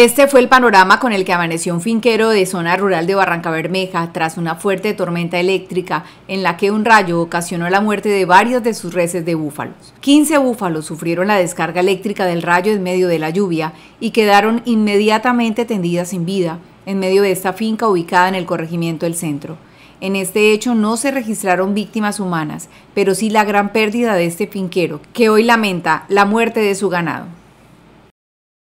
Este fue el panorama con el que amaneció un finquero de zona rural de Barranca Bermeja tras una fuerte tormenta eléctrica en la que un rayo ocasionó la muerte de varios de sus reses de búfalos. 15 búfalos sufrieron la descarga eléctrica del rayo en medio de la lluvia y quedaron inmediatamente tendidas sin vida en medio de esta finca ubicada en el corregimiento del centro. En este hecho no se registraron víctimas humanas, pero sí la gran pérdida de este finquero, que hoy lamenta la muerte de su ganado.